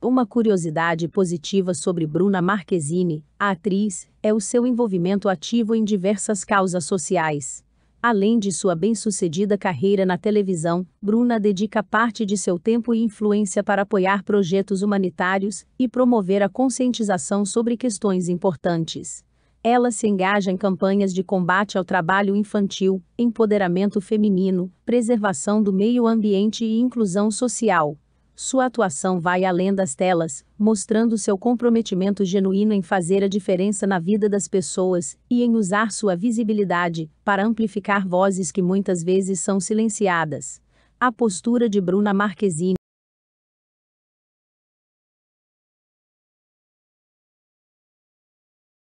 Uma curiosidade positiva sobre Bruna Marquezine, a atriz, é o seu envolvimento ativo em diversas causas sociais. Além de sua bem-sucedida carreira na televisão, Bruna dedica parte de seu tempo e influência para apoiar projetos humanitários e promover a conscientização sobre questões importantes. Ela se engaja em campanhas de combate ao trabalho infantil, empoderamento feminino, preservação do meio ambiente e inclusão social. Sua atuação vai além das telas, mostrando seu comprometimento genuíno em fazer a diferença na vida das pessoas e em usar sua visibilidade para amplificar vozes que muitas vezes são silenciadas. A postura de Bruna Marquezine